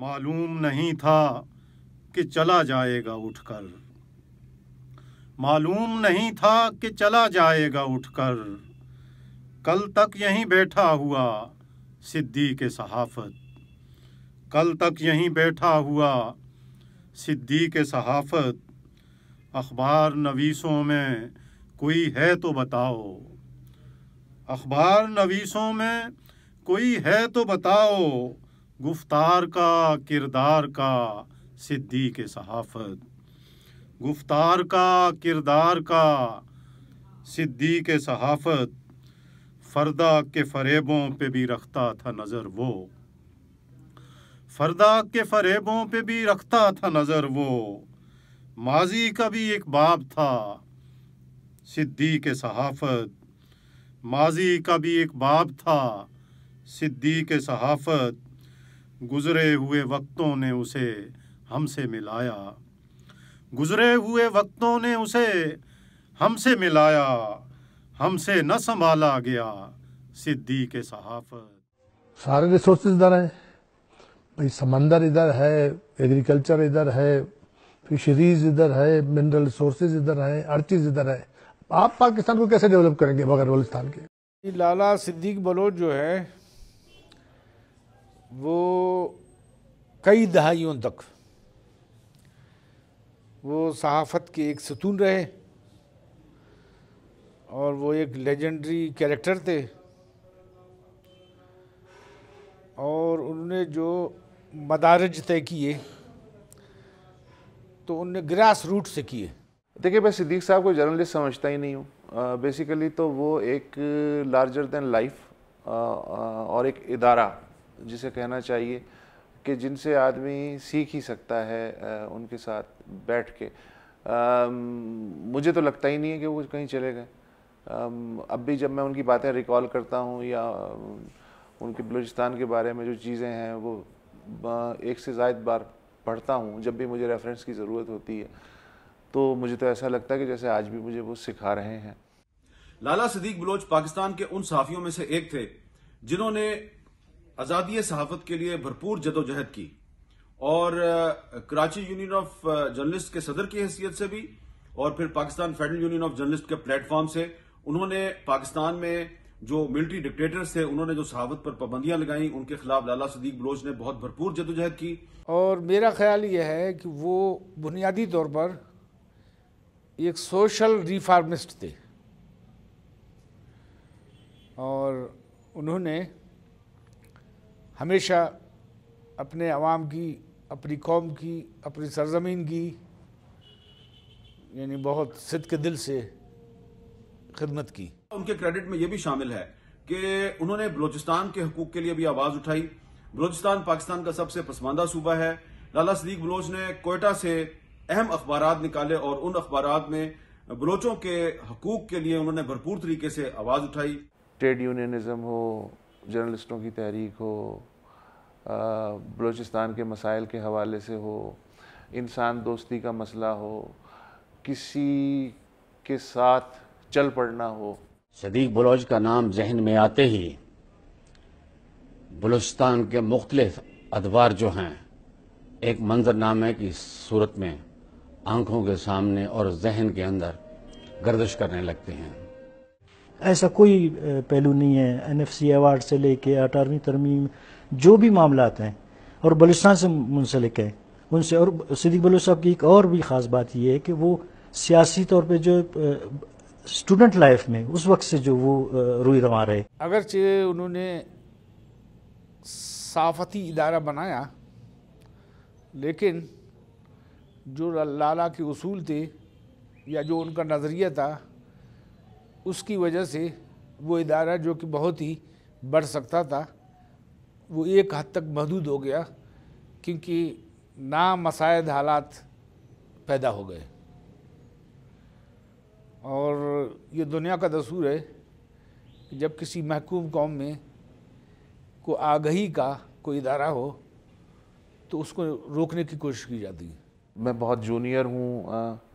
معلوم نہیں تھا کہ چلا جائے گا اٹھ کر معلوم نہیں تھا کہ چلا جائے گا اٹھ کر کل تک یہیں بیٹھا ہوا صدی کے صحافت کل تک یہیں بیٹھا ہوا صدی کے صحافت اخبار نویسوں میں کوئی ہے تو بتاؤ اخبار نویسوں میں کوئی ہے تو بتاؤ گفتار کا کردار کا صدیق صحافت گفتار کا کردار کا صدیق صحافت فردا کے فریبوں پہ بھی رکھتا تھا نظر وہ فردا کے فریبوں پہ بھی رکھتا تھا نظر وہ ماضی کا بھی ایک باب تھا صدیق صحافت ماضی کا بھی ایک باب تھا صدی کے صحافت گزرے ہوئے وقتوں نے اسے ہم سے ملایا گزرے ہوئے وقتوں نے اسے ہم سے ملایا ہم سے نہ سنبھالا گیا صدی کے صحافت سارے ریسورسز ادھر ہیں بھائی سمندر ادھر ہے ایگریکلچر ادھر ہے فشریز ادھر ہے منرل ریسورسز ادھر ہیں ہر چیز ادھر ہے آپ پاکستان کو کیسے ڈیولپ کریں گے بغیر بلوچستان کے جی، لالا صدیق بلوچ جو ہے وہ کئی دہائیوں تک وہ صحافت کے ایک ستون رہے اور وہ ایک لیجنڈری کیریکٹر تھے اور انہوں نے جو مدارج طے کیے تو ان نے گراس روٹ سے کیے دیکھیں میں صدیق صاحب کو جرنلسٹ سمجھتا ہی نہیں ہوں بیسیکلی تو وہ ایک لارجر دین لائف اور ایک ادارہ جسے کہنا چاہیے کہ جن سے آدمی سیکھ ہی سکتا ہے ان کے ساتھ بیٹھ کے مجھے تو لگتا ہی نہیں ہے کہ وہ کہیں چلے گئے اب بھی جب میں ان کی باتیں ریکال کرتا ہوں یا ان کے بلوچستان کے بارے میں جو چیزیں ہیں وہ ایک سے زائد بار پڑھتا ہوں جب بھی مجھے ریفرنس کی ضرورت ہوتی ہے تو مجھے تو ایسا لگتا ہے کہ جیسے آج بھی مجھے وہ سکھا رہے ہیں لالا صدیق بلوچ پاکستان کے ان صحافیوں میں سے ایک تھے جنہوں نے آزادی صحافت کے لیے بھرپور جد و جہد کی اور کراچی یونین آف جرنلسٹ کے صدر کی حیثیت سے بھی اور پھر Pakistan federal union of journalist کے پلیٹ فارم سے انہوں نے پاکستان میں جو ملٹری ڈکٹیٹرز تھے انہوں نے جو صحافت پر پابندیاں لگائیں ان کے خلاف لالا صدیق بلوچ نے بہت بھرپور جد و جہد کی اور میرا خیال یہ ہے کہ وہ بنیادی طور پر ایک سوشل ریفارمسٹ تھے اور انہوں نے ہمیشہ اپنے عوام کی اپنی قوم کی اپنی سرزمین کی یعنی بہت صدق کے دل سے خدمت کی ان کے کریڈٹ میں یہ بھی شامل ہے کہ انہوں نے بلوچستان کے حقوق کے لیے بھی آواز اٹھائی بلوچستان پاکستان کا سب سے پسماندہ صوبہ ہے لالا صدیق بلوچ نے کوئٹہ سے اہم اخبارات نکالے اور ان اخبارات میں بلوچوں کے حقوق کے لیے انہوں نے بھرپور طریقے سے آواز اٹھائی ٹریڈ یونینزم ہو جرنلسٹوں کی تحریک ہو بلوچستان کے مسائل کے حوالے سے ہو انسان دوستی کا مسئلہ ہو کسی کے ساتھ چل پڑنا ہو صدیق بلوچ کا نام ذہن میں آتے ہی بلوچستان کے مختلف ادوار جو ہیں ایک منظر نامے کی صورت میں آنکھوں کے سامنے اور ذہن کے اندر گردش کرنے لگتے ہیں ایسا کوئی پہلو نہیں ہے این ایف سی ایوارڈ سے لے کے اٹارویں ترمیم جو بھی معاملات ہیں اور بلوستان سے منسلک ہیں ان سے اور صدیق بلوچ صاحب کی ایک اور بھی خاص بات یہ ہے کہ وہ سیاسی طور پہ جو اسٹوڈنٹ لائف میں اس وقت سے جو وہ روئی رواں رہے اگرچہ انہوں نے صافتی ادارہ بنایا لیکن جو لالا کے اصول تھی یا جو ان کا نظریہ تھا اس کی وجہ سے وہ ادارہ جو کہ بہت ہی بڑھ سکتا تھا وہ ایک حد تک محدود ہو گیا کیونکہ نامسائد حالات پیدا ہو گئے اور یہ دنیا کا دسور ہے جب کسی محکوم قوم میں کو آگہی کا کوئی ادارہ ہو تو اس کو روکنے کی کوشش کی جاتی ہے میں بہت جونیئر ہوں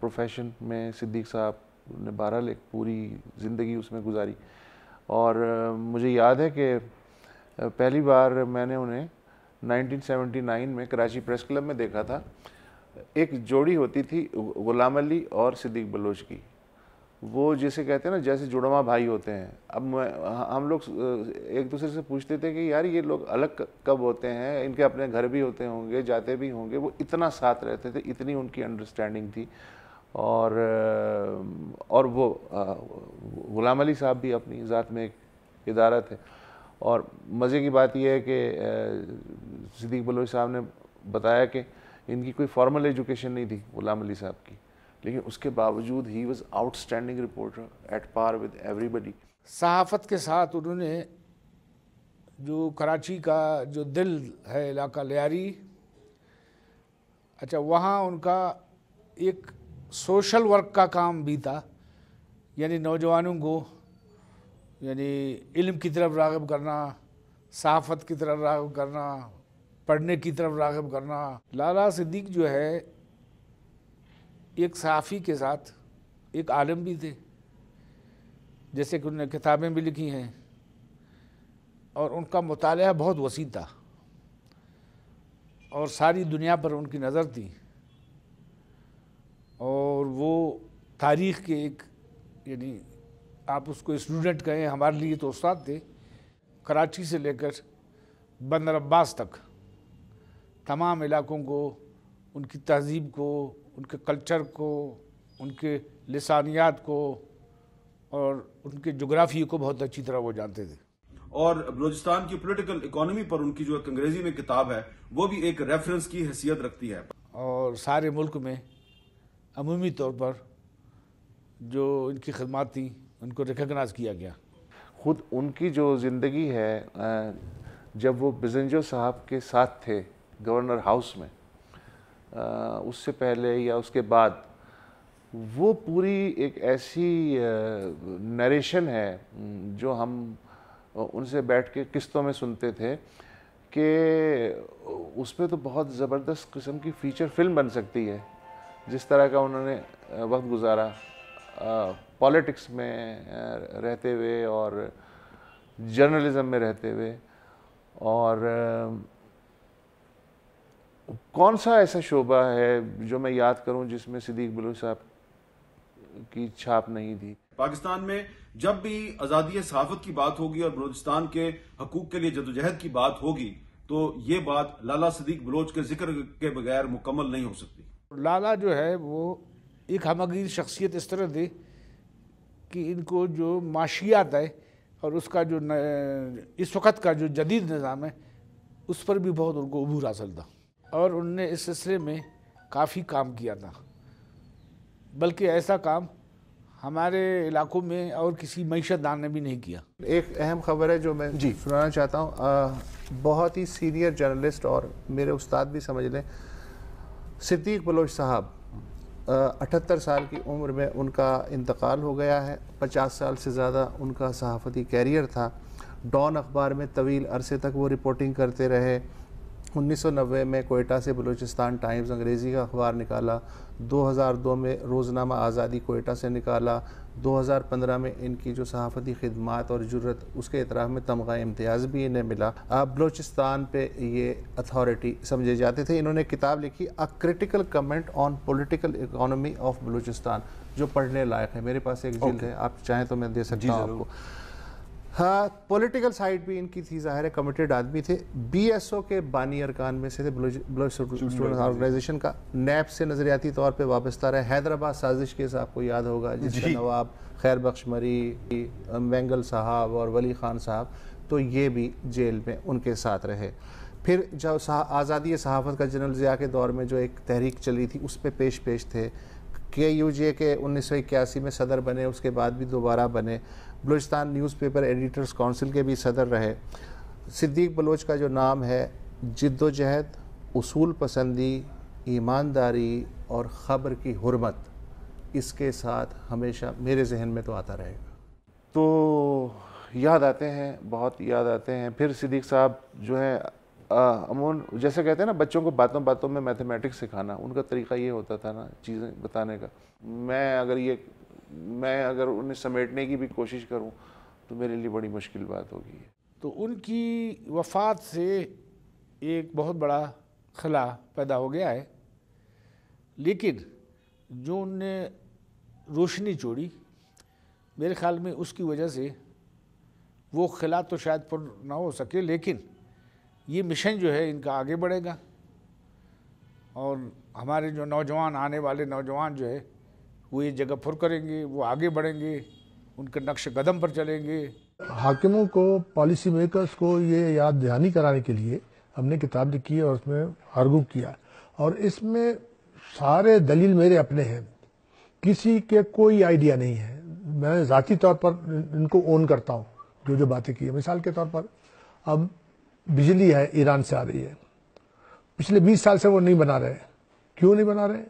پروفیشن میں صدیق صاحب نے بہرحال ایک پوری زندگی اس میں گزاری اور مجھے یاد ہے کہ پہلی بار میں نے انہیں نائنٹین سیونٹی نائن میں کراچی پریس کلب میں دیکھا تھا ایک جوڑی ہوتی تھی غلام علی اور صدیق بلوچ کی وہ جسے کہتے ہیں نا جیسے جڑواں بھائی ہوتے ہیں اب ہم لوگ ایک دوسرے سے پوچھتے تھے کہ یار یہ لوگ الگ کب ہوتے ہیں ان کے اپنے گھر بھی ہوتے ہوں گے جاتے بھی ہوں گے وہ اتنا ساتھ رہتے تھے اتنی ان کی انڈرسٹینڈنگ تھی اور اور وہ غلام علی صاحب بھی اپنی ذات میں ایک ادارہ تھے اور مزے کی بات یہ ہے کہ صدیق بلوچ صاحب نے بتایا کہ ان کی کوئی فارمل ایجوکیشن نہیں تھی غلام علی صاحب کی لیکن اس کے باوجود he was outstanding reporter at par with everybody صحافت کے ساتھ انہوں نے جو کراچی کا جو دل ہے علاقہ لیاری اچھا وہاں ان کا ایک سوشل ورک کا کام بھی تھا یعنی نوجوانوں کو یعنی علم کی طرف راغب کرنا صحافت کی طرف راغب کرنا پڑھنے کی طرف راغب کرنا لالا صدیق جو ہے ایک صحافی کے ساتھ ایک عالم بھی تھے جیسے کہ انہوں نے کتابیں بھی لکھی ہیں اور ان کا مطالعہ بہت وسیع تھا اور ساری دنیا پر ان کی نظر تھی تاریخ کے ایک یعنی آپ اس کو اسٹوڈنٹ کہیں ہمارے لیے تو استاد تھے کراچی سے لے کر بندر عباس تک تمام علاقوں کو ان کی تہذیب کو ان کے کلچر کو ان کے لسانیات کو اور ان کے جغرافی کو بہت اچھی طرح وہ جانتے تھے اور بلوچستان کی پولیٹیکل اکانومی پر ان کی جو ایک انگریزی میں کتاب ہے وہ بھی ایک ریفرنس کی حیثیت رکھتی ہے اور سارے ملک میں عمومی طور پر جو ان کی خدمات تھیں ان کو ریکگنائز کیا گیا خود ان کی جو زندگی ہے جب وہ بزنجو صاحب کے ساتھ تھے گورنر ہاؤس میں اس سے پہلے یا اس کے بعد وہ پوری ایک ایسی نریشن ہے جو ہم ان سے بیٹھ کے قسطوں میں سنتے تھے کہ اس میں تو بہت زبردست قسم کی فیچر فلم بن سکتی ہے جس طرح کا انہوں نے وقت گزارا پالیٹکس میں رہتے ہوئے اور جرنلزم میں رہتے ہوئے اور کون سا ایسا شعبہ ہے جو میں یاد کروں جس میں صدیق بلو صاحب کی چھاپ نہیں تھی پاکستان میں جب بھی آزادی صحافت کی بات ہوگی اور بلوچستان کے حقوق کے لیے جدوجہد کی بات ہوگی تو یہ بات لالا صدیق بلوچ کے ذکر کے بغیر مکمل نہیں ہو سکتی لالا جو ہے وہ ایک ہمگیر شخصیت اس طرح دے کہ ان کو جو معاشیات ہے اور اس کا جو اس وقت کا جو جدید نظام ہے اس پر بھی بہت ان کو عبور حاصل تھا اور ان نے اس سلسلے میں کافی کام کیا تھا بلکہ ایسا کام ہمارے علاقوں میں اور کسی معیشت دان نے بھی نہیں کیا ایک اہم خبر ہے جو میں جی سنانا چاہتا ہوں بہت ہی سینئر جرنلسٹ اور میرے استاد بھی سمجھ لیں صدیق بلوچ صاحب اٹھتر سال کی عمر میں ان کا انتقال ہو گیا ہے پچاس سال سے زیادہ ان کا صحافتی کیریئر تھا ڈان اخبار میں طویل عرصے تک وہ رپورٹنگ کرتے رہے انیس سو نوے میں کوئٹہ سے بلوچستان ٹائمز انگریزی کا اخبار نکالا دو ہزار دو میں روزنامہ آزادی کوئٹہ سے نکالا دو ہزار پندرہ میں ان کی جو صحافتی خدمات اور جرت اس کے اطراف میں تمغہ امتیاز بھی انہیں ملا آپ بلوچستان پہ یہ اتھارٹی سمجھے جاتے تھے انہوں نے کتاب لکھی A critical comment on political economy of Balochistan جو پڑھنے لائق ہے میرے پاس ایک جلد ہے آپ چاہیں تو میں دے سکتا ہوں جی ہاں پولیٹیکل سائڈ بھی ان کی تھی ظاہر ہے کمیٹیڈ آدمی تھے بی ایس او کے بانی ارکان میں سے تھے آرگنائزیشن جی، جی، جی، کا نیب سے نظریاتی طور پہ وابستہ رہے حیدرآباد سازش کیس آپ کو یاد ہوگا جس کا نواب خیر بخش مری مینگل صاحب اور ولی خان صاحب تو یہ بھی جیل میں ان کے ساتھ رہے پھر جب آزادی صحافت کا جنرل ضیاء کے دور میں جو ایک تحریک چلی تھی اس پہ پیش پیش تھے کے یو جے کے انیس سو اکیاسی میں صدر بنے اس کے بعد بھی دوبارہ بنے Balochistan newspaper editors council کے بھی صدر رہے صدیق بلوچ کا جو نام ہے جد و جہد اصول پسندی ایمانداری اور خبر کی حرمت اس کے ساتھ ہمیشہ میرے ذہن میں تو آتا رہے گا تو یاد آتے ہیں بہت یاد آتے ہیں پھر صدیق صاحب جو ہے امون جیسے کہتے ہیں نا بچوں کو باتوں باتوں میں میتھمیٹکس سکھانا ان کا طریقہ یہ ہوتا تھا نا چیزیں بتانے کا میں اگر یہ میں اگر انہیں سمیٹنے کی بھی کوشش کروں تو میرے لیے بڑی مشکل بات ہوگی تو ان کی وفات سے ایک بہت بڑا خلا پیدا ہو گیا ہے لیکن جو ان نے روشنی چوڑی میرے خیال میں اس کی وجہ سے وہ خلا تو شاید پر نہ ہو سکے لیکن یہ مشن جو ہے ان کا آگے بڑھے گا اور ہمارے جو نوجوان آنے والے نوجوان جو ہے وہ یہ جگہ پھر کریں گے وہ آگے بڑھیں گے ان کے نقش قدم پر چلیں گے حاکموں کو پالیسی میکرز کو یہ یاد دہانی کرانے کے لیے ہم نے کتاب لکھی اور اس میں آرگو کیا اور اس میں سارے دلیل میرے اپنے ہیں کسی کے کوئی آئیڈیا نہیں ہے میں ذاتی طور پر ان کو اون کرتا ہوں جو جو باتیں کی ہیں مثال کے طور پر اب بجلی ہے ایران سے آ رہی ہے پچھلے بیس سال سے وہ نہیں بنا رہے کیوں نہیں بنا رہے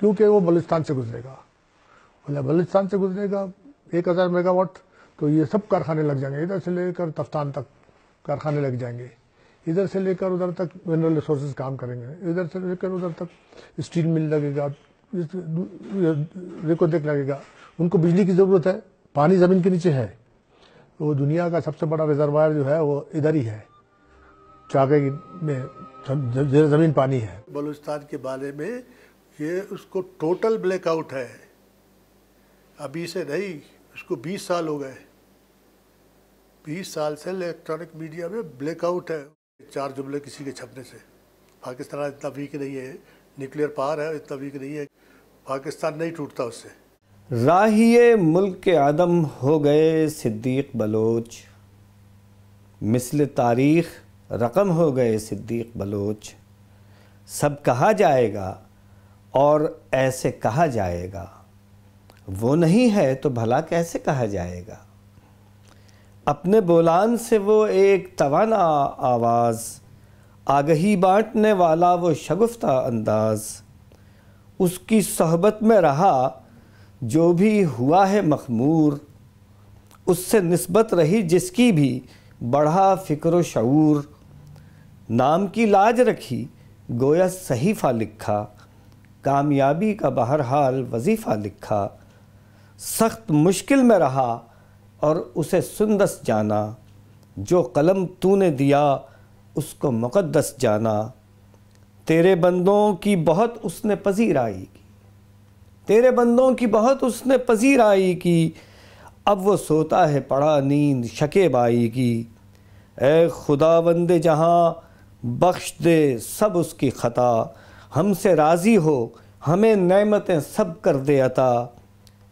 کیونکہ وہ بلوچستان سے گزرے گا بولے بلوچستان سے گزرے گا ایک ہزار میگا واٹ تو یہ سب کارخانے لگ جائیں گے ادھر سے لے کر تفتان تک کارخانے لگ جائیں گے ادھر سے لے کر ادھر تک منرل ریسورسز کام کریں گے ادھر سے لے کر ادھر تک اسٹیل مل لگے گا ریکو دیکھ لگے گا ان کو بجلی کی ضرورت ہے پانی زمین کے نیچے ہے وہ دنیا کا سب سے بڑا ریزروائر جو ہے وہ ادھر ہی ہے چاقے میں زمین پانی ہے بلوچستان کے بارے میں یہ اس کو ٹوٹل بلیک آؤٹ ہے ابھی سے نہیں اس کو بیس سال ہو گئے بیس سال سے الیکٹرانک میڈیا میں بلیک آؤٹ ہے چار جملے کسی کے چھپنے سے پاکستان اتنا ویک نہیں ہے نیوکلیئر پار ہے اتنا ویک نہیں ہے پاکستان نہیں ٹوٹتا اس سے راہی ملک کے عدم ہو گئے صدیق بلوچ مثل تاریخ رقم ہو گئے صدیق بلوچ سب کہا جائے گا اور ایسے کہا جائے گا وہ نہیں ہے تو بھلا کیسے کہا جائے گا اپنے بولان سے وہ ایک توانا آواز آگہی بانٹنے والا وہ شگفتہ انداز اس کی صحبت میں رہا جو بھی ہوا ہے مخمور اس سے نسبت رہی جس کی بھی بڑھا فکر و شعور نام کی لاج رکھی گویا صحیفہ لکھا کامیابی کا بہرحال وظیفہ لکھا سخت مشکل میں رہا اور اسے سندس جانا جو قلم تو نے دیا اس کو مقدس جانا تیرے بندوں کی بہت اس نے پذیر آئی کی تیرے بندوں کی بہت اس نے پذیر آئی کی اب وہ سوتا ہے پڑا نیند شکے بائی کی اے خدا جہاں بخش دے سب اس کی خطا ہم سے راضی ہو ہمیں نعمتیں سب کر دے عطا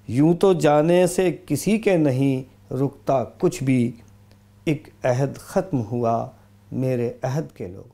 یوں تو جانے سے کسی کے نہیں رکتا کچھ بھی ایک عہد ختم ہوا میرے عہد کے لوگ